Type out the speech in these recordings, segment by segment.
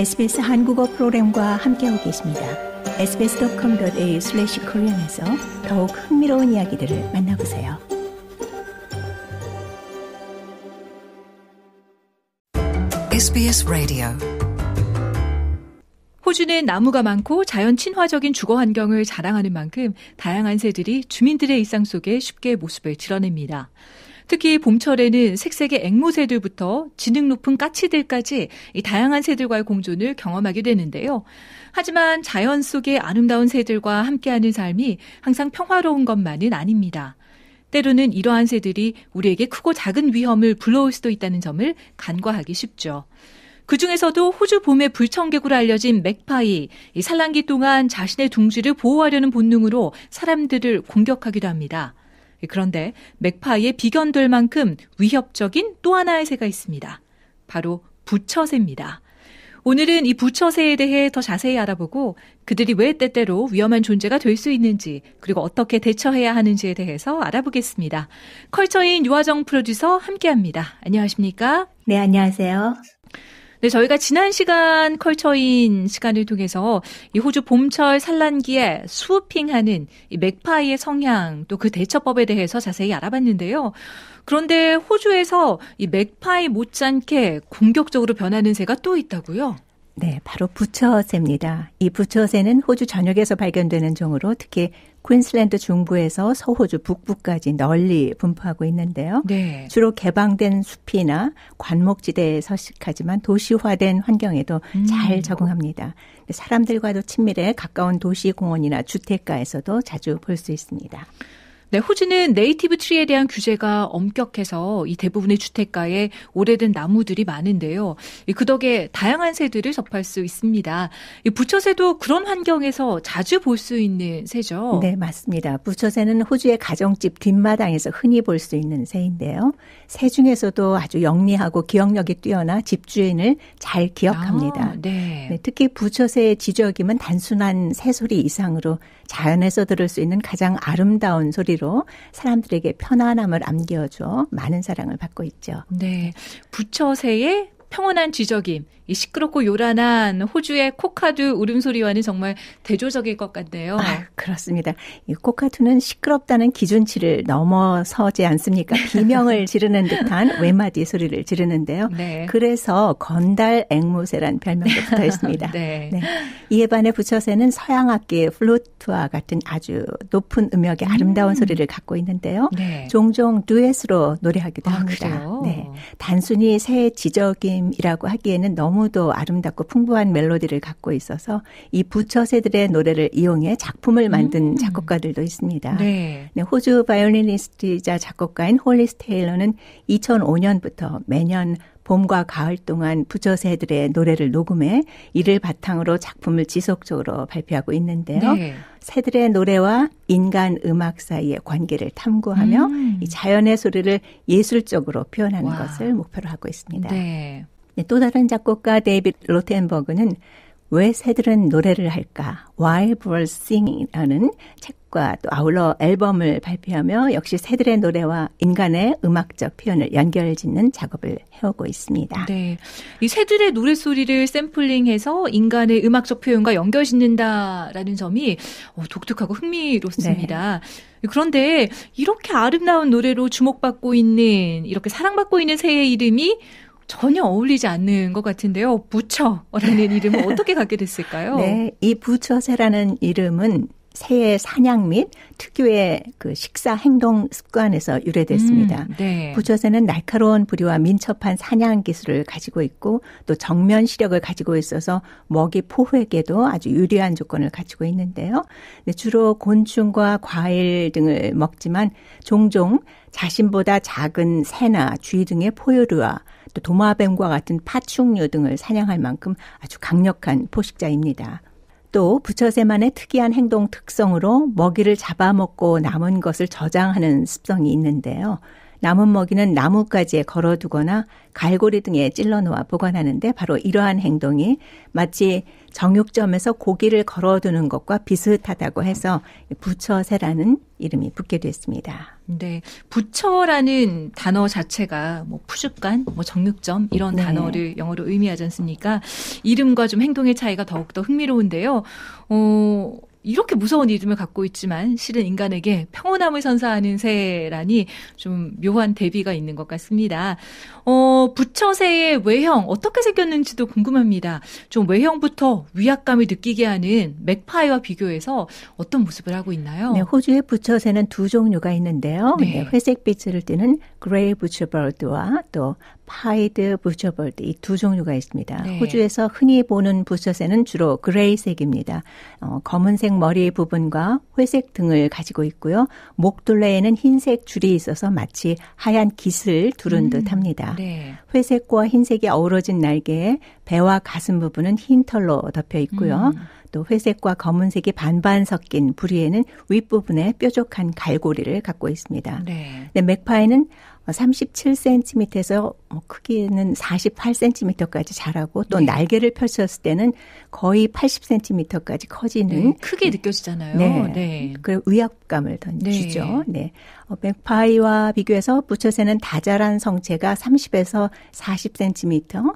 SBS 한국어 프로그램과 함께하고 계십니다. sbs.com.au 슬래시 코리안에서 더욱 흥미로운 이야기들을 만나보세요. 호주는 나무가 많고 자연 친화적인 주거 환경을 자랑하는 만큼 다양한 새들이 주민들의 일상 속에 쉽게 모습을 드러냅니다. 특히 봄철에는 색색의 앵무새들부터 지능 높은 까치들까지 이 다양한 새들과의 공존을 경험하게 되는데요. 하지만 자연 속의 아름다운 새들과 함께하는 삶이 항상 평화로운 것만은 아닙니다. 때로는 이러한 새들이 우리에게 크고 작은 위험을 불러올 수도 있다는 점을 간과하기 쉽죠. 그 중에서도 호주 봄의 불청객으로 알려진 맥파이, 산란기 동안 자신의 둥지를 보호하려는 본능으로 사람들을 공격하기도 합니다. 그런데 맥파이에 비견될 만큼 위협적인 또 하나의 새가 있습니다. 바로 부처새입니다. 오늘은 이 부처새에 대해 더 자세히 알아보고 그들이 왜 때때로 위험한 존재가 될 수 있는지 그리고 어떻게 대처해야 하는지에 대해서 알아보겠습니다. 컬처인 유화정 프로듀서 함께합니다. 안녕하십니까? 네, 안녕하세요. 네, 저희가 지난 시간 컬처인 시간을 통해서 이 호주 봄철 산란기에 수핑하는이 맥파이의 성향 또 그 대처법에 대해서 자세히 알아봤는데요. 그런데 호주에서 이 맥파이 못지않게 공격적으로 변하는 새가 또 있다고요? 네, 바로 부처새입니다. 이 부처새는 호주 전역에서 발견되는 종으로 특히 퀸슬랜드 중부에서 서호주 북부까지 널리 분포하고 있는데요. 네. 주로 개방된 숲이나 관목지대에 서식하지만 도시화된 환경에도 음. 잘 적응합니다. 사람들과도 친밀해 가까운 도시 공원이나 주택가에서도 자주 볼 수 있습니다. 네, 호주는 네이티브 트리에 대한 규제가 엄격해서 이 대부분의 주택가에 오래된 나무들이 많은데요. 그 덕에 다양한 새들을 접할 수 있습니다. 부처새도 그런 환경에서 자주 볼 수 있는 새죠. 네, 맞습니다. 부처새는 호주의 가정집 뒷마당에서 흔히 볼 수 있는 새인데요. 새 중에서도 아주 영리하고 기억력이 뛰어나 집주인을 잘 기억합니다. 아, 네. 네, 특히 부처새의 지저귀은 단순한 새소리 이상으로 자연에서 들을 수 있는 가장 아름다운 소리를 목소리로 사람들에게 편안함을 안겨줘 많은 사랑을 받고 있죠. 네. 부처세의 평온한 지적임, 이 시끄럽고 요란한 호주의 코카두 울음소리와는 정말 대조적일 것 같네요. 아, 그렇습니다. 이 코카두는 시끄럽다는 기준치를 넘어서지 않습니까? 비명을 지르는 듯한 외마디 소리를 지르는데요. 네. 그래서 건달 앵무새란 별명도 붙어 있습니다. 네. 네. 이에 반해 부처새는 서양 악기의 플루트와 같은 아주 높은 음역의 음. 아름다운 음. 소리를 갖고 있는데요. 네. 종종 듀엣으로 노래하기도 아, 합니다. 그래요? 네. 단순히 새 지적인 프로그이라고 하기에는 너무도 아름답고 풍부한 멜로디를 갖고 있어서 이 부처세들의 노래를 이용해 작품을 만든 음. 작곡가들도 있습니다. 네. 네, 호주 바이올리니스트이자 작곡가인 홀리스 테일러는 2005년부터 매년 봄과 가을 동안 부처새들의 노래를 녹음해 이를 바탕으로 작품을 지속적으로 발표하고 있는데요. 네. 새들의 노래와 인간 음악 사이의 관계를 탐구하며 음. 이 자연의 소리를 예술적으로 표현하는 와. 것을 목표로 하고 있습니다. 네. 네 또 다른 작곡가 데이빗 로텐버그는 왜 새들은 노래를 할까? Why Birds s i n g 라는 책과 또 아울러 앨범을 발표하며 역시 새들의 노래와 인간의 음악적 표현을 연결짓는 작업을 해오고 있습니다. 네, 이 새들의 노래 소리를 샘플링해서 인간의 음악적 표현과 연결짓는다라는 점이 어, 독특하고 흥미롭습니다. 네. 그런데 이렇게 아름다운 노래로 주목받고 있는 이렇게 사랑받고 있는 새의 이름이 전혀 어울리지 않는 것 같은데요. 부처라는 이름은 어떻게 갖게 됐을까요? 네, 이 부처세라는 이름은 새해 사냥 및 특유의 그 식사 행동 습관에서 유래됐습니다. 음, 네. 부처새는 날카로운 부리와 민첩한 사냥 기술을 가지고 있고 또 정면 시력을 가지고 있어서 먹이 포획에도 아주 유리한 조건을 가지고 있는데요. 네, 주로 곤충과 과일 등을 먹지만 종종 자신보다 작은 새나 쥐 등의 포유류와 또 도마뱀과 같은 파충류 등을 사냥할 만큼 아주 강력한 포식자입니다. 또 부처새만의 특이한 행동 특성으로 먹이를 잡아먹고 남은 것을 저장하는 습성이 있는데요. 남은 먹이는 나뭇가지에 걸어두거나 갈고리 등에 찔러놓아 보관하는데 바로 이러한 행동이 마치 정육점에서 고기를 걸어두는 것과 비슷하다고 해서 부처새라는 이름이 붙게 됐습니다. 네. 부처라는 단어 자체가 뭐 푸줏간, 뭐 정육점 이런 네. 단어를 영어로 의미하지 않습니까? 이름과 좀 행동의 차이가 더욱더 흥미로운데요. 어, 이렇게 무서운 이름을 갖고 있지만 실은 인간에게 평온함을 선사하는 새라니 좀 묘한 대비가 있는 것 같습니다. 어, 부처새의 외형 어떻게 생겼는지도 궁금합니다. 좀 외형부터 위압감을 느끼게 하는 맥파이와 비교해서 어떤 모습을 하고 있나요? 네, 호주의 부처새는 두 종류가 있는데요. 네. 네, 회색빛을 띠는 그레이 부처버드와 또 파이드 부셔벌드 이 두 종류가 있습니다. 네. 호주에서 흔히 보는 부셔새는 주로 그레이색입니다. 어, 검은색 머리 부분과 회색 등을 가지고 있고요. 목둘레에는 흰색 줄이 있어서 마치 하얀 깃을 두른 음, 듯합니다. 네. 회색과 흰색이 어우러진 날개에 배와 가슴 부분은 흰 털로 덮여 있고요. 음. 또 회색과 검은색이 반반 섞인 부리에는 윗부분에 뾰족한 갈고리를 갖고 있습니다. 네. 근 네, 맥파이는 37cm에서 뭐 크기는 48cm까지 자라고 또 네. 날개를 펼쳤을 때는 거의 80cm까지 커지는 네, 크게 느껴지잖아요. 네. 네. 그 의약감을 던지죠. 네. 네. 어, 맥파이와 비교해서 부처새는 다자란 성체가 30에서 40cm,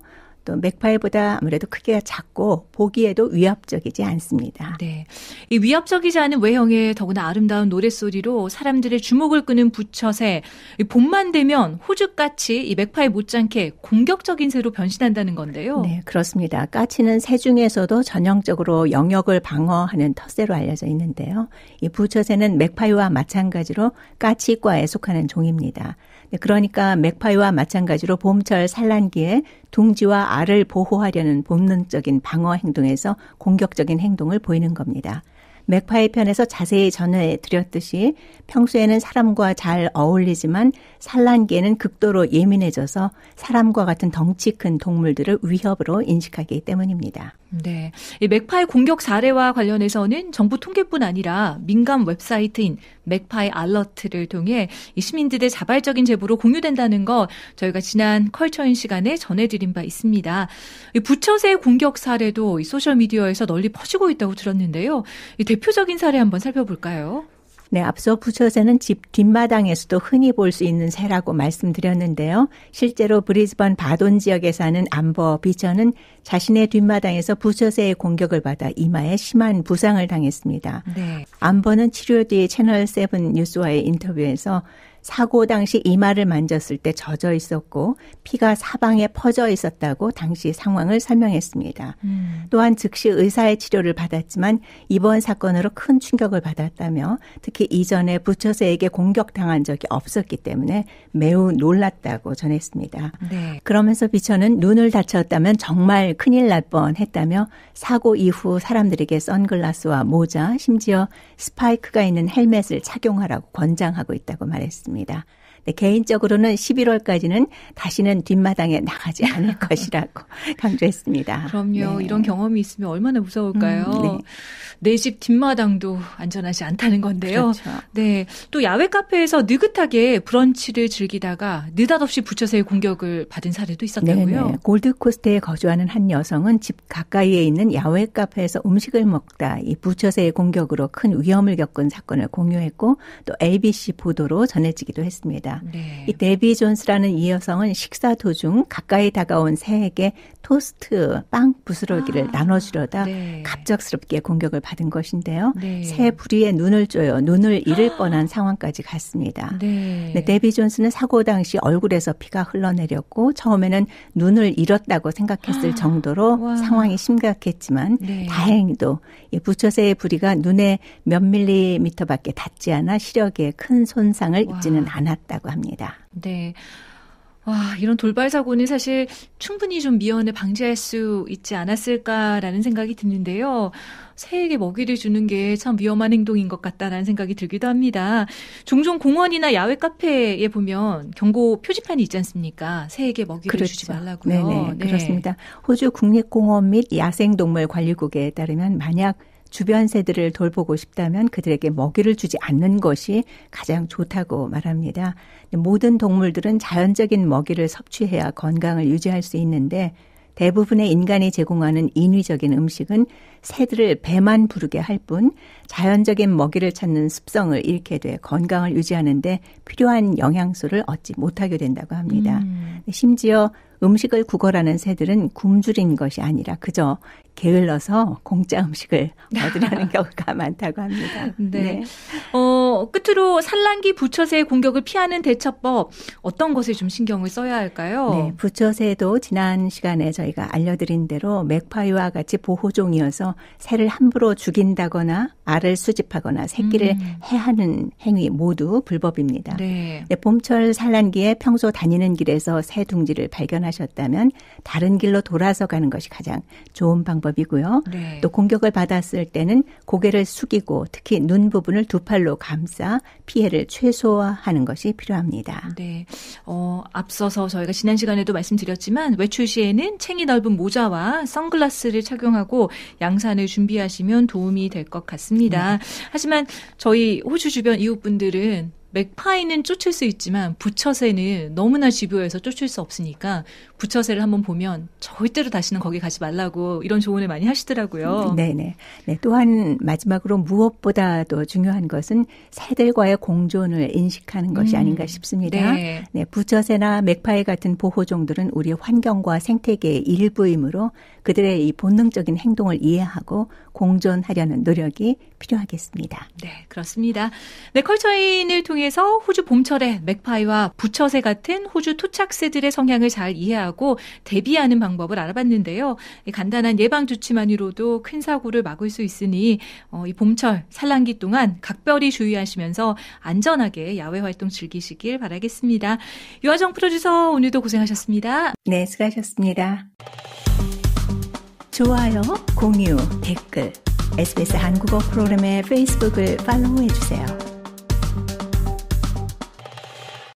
또 맥파이보다 아무래도 크기가 작고 보기에도 위압적이지 않습니다. 네. 이 위압적이지 않은 외형에 더구나 아름다운 노랫소리로 사람들의 주목을 끄는 부처새 봄만 되면 호주까치 이 맥파이 못지않게 공격적인 새로 변신한다는 건데요. 네, 그렇습니다. 까치는 새 중에서도 전형적으로 영역을 방어하는 텃새로 알려져 있는데요. 이 부처새는 맥파이와 마찬가지로 까치과에 속하는 종입니다. 네, 그러니까 맥파이와 마찬가지로 봄철 산란기에 둥지와 알을 보호하려는 본능적인 방어 행동에서 공격적인 행동을 보이는 겁니다. 맥파이 편에서 자세히 전해 드렸듯이 평소에는 사람과 잘 어울리지만 산란기에는 극도로 예민해져서 사람과 같은 덩치 큰 동물들을 위협으로 인식하기 때문입니다. 네. 이 맥파이 공격 사례와 관련해서는 정부 통계뿐 아니라 민간 웹사이트인 맥파이 알러트를 통해 이 시민들의 자발적인 제보로 공유된다는 거 저희가 지난 컬처인 시간에 전해드린 바 있습니다. 이 부처세 공격 사례도 이 소셜 미디어에서 널리 퍼지고 있다고 들었는데요. 이 대표적인 사례 한번 살펴볼까요? 네, 앞서 부처새는 집 뒷마당에서도 흔히 볼 수 있는 새라고 말씀드렸는데요. 실제로 브리즈번 바돈 지역에 사는 암버 비처는 자신의 뒷마당에서 부처새의 공격을 받아 이마에 심한 부상을 당했습니다. 네. 암버는 치료 뒤 채널 7 뉴스와의 인터뷰에서 사고 당시 이마를 만졌을 때 젖어 있었고 피가 사방에 퍼져 있었다고 당시 상황을 설명했습니다. 음. 또한 즉시 의사의 치료를 받았지만 이번 사건으로 큰 충격을 받았다며 특히 이전에 부처세에게 공격당한 적이 없었기 때문에 매우 놀랐다고 전했습니다. 네. 그러면서 비처는 눈을 다쳤다면 정말 큰일 날 뻔했다며 사고 이후 사람들에게 선글라스와 모자 심지어 스파이크가 있는 헬멧을 착용하라고 권장하고 있다고 말했습니다. 밝습니다 네, 개인적으로는 11월까지는 다시는 뒷마당에 나가지 않을 것이라고 강조했습니다. 그럼요. 네. 이런 경험이 있으면 얼마나 무서울까요? 음, 네. 내집 네 뒷마당도 안전하지 않다는 건데요. 그렇죠. 네. 또 야외 카페에서 느긋하게 브런치를 즐기다가 느닷없이 부처세의 공격을 받은 사례도 있었다고요. 네 골드코스트에 거주하는 한 여성은 집 가까이에 있는 야외 카페에서 음식을 먹다 이 부처세의 공격으로 큰 위험을 겪은 사건을 공유했고 또 ABC 보도로 전해지기도 했습니다. 네. 이 데비 존스라는 이 여성은 식사 도중 가까이 다가온 새에게 토스트, 빵 부스러기를 아, 나눠주려다 네. 갑작스럽게 공격을 받았습니다 받은 것인데요. 네. 새부리에 눈을 쪼여 눈을 잃을 아. 뻔한 상황까지 갔습니다. 네. 네, 데비 존슨은 사고 당시 얼굴에서 피가 흘러내렸고 처음에는 눈을 잃었다고 생각했을 아. 정도로 와. 상황이 심각했지만 네. 다행히도 이 부처새의 부리가 눈에 몇 밀리미터밖에 닿지 않아 시력에 큰 손상을 입지는 않았다고 합니다. 네. 와, 이런 돌발 사고는 사실 충분히 좀 미연에 방지할 수 있지 않았을까라는 생각이 드는데요. 새에게 먹이를 주는 게 참 위험한 행동인 것 같다라는 생각이 들기도 합니다. 종종 공원이나 야외 카페에 보면 경고 표지판이 있지 않습니까? 새에게 먹이를 그렇죠. 주지 말라고요. 네네, 네, 그렇습니다. 호주 국립공원 및 야생동물관리국에 따르면 만약 주변 새들을 돌보고 싶다면 그들에게 먹이를 주지 않는 것이 가장 좋다고 말합니다. 모든 동물들은 자연적인 먹이를 섭취해야 건강을 유지할 수 있는데 대부분의 인간이 제공하는 인위적인 음식은 새들을 배만 부르게 할 뿐 자연적인 먹이를 찾는 습성을 잃게 돼 건강을 유지하는데 필요한 영양소를 얻지 못하게 된다고 합니다. 음. 심지어 음식을 구걸하는 새들은 굶주린 것이 아니라 그저 게을러서 공짜 음식을 얻으려는 경우가 많다고 합니다. 네. 네. 어, 끝으로 산란기 부처새의 공격을 피하는 대처법 어떤 것에 좀 신경을 써야 할까요? 네, 부처새도 지난 시간에 저희가 알려드린 대로 맥파이와 같이 보호종이어서 새를 함부로 죽인다거나 알을 수집하거나 새끼를 음. 해하는 행위 모두 불법입니다. 네. 네, 봄철 산란기에 평소 다니는 길에서 새 둥지를 발견하셨다면 다른 길로 돌아서 가는 것이 가장 좋은 방법이고요. 네. 또 공격을 받았을 때는 고개를 숙이고 특히 눈 부분을 두 팔로 감싸 쌓아 피해를 최소화하는 것이 필요합니다. 네. 어, 앞서서 저희가 지난 시간에도 말씀드렸지만 외출 시에는 챙이 넓은 모자와 선글라스를 착용하고 양산을 준비하시면 도움이 될 것 같습니다. 네. 하지만 저희 호주 주변 이웃분들은 맥파이는 쫓을 수 있지만 부처세는 너무나 집요해서 쫓을 수 없으니까 부처세를 한번 보면 절대로 다시는 거기 가지 말라고 이런 조언을 많이 하시더라고요. 음, 네네. 네, 또한 마지막으로 무엇보다도 중요한 것은 새들과의 공존을 인식하는 것이 음, 아닌가 싶습니다. 네. 네, 부처세나 맥파이 같은 보호종들은 우리의 환경과 생태계의 일부이므로 그들의 이 본능적인 행동을 이해하고 공존하려는 노력이 필요하겠습니다. 네, 그렇습니다. 네, 컬처인을 통해 통해서 호주 봄철에 맥파이와 부처새 같은 호주 토착새들의 성향을 잘 이해하고 대비하는 방법을 알아봤는데요. 간단한 예방 조치만으로도 큰 사고를 막을 수 있으니 어, 이 봄철 산란기 동안 각별히 주의하시면서 안전하게 야외 활동 즐기시길 바라겠습니다. 유아정 프로듀서 오늘도 고생하셨습니다. 네, 수고하셨습니다. 좋아요, 공유, 댓글, SBS 한국어 프로그램의 페이스북을 팔로우해주세요.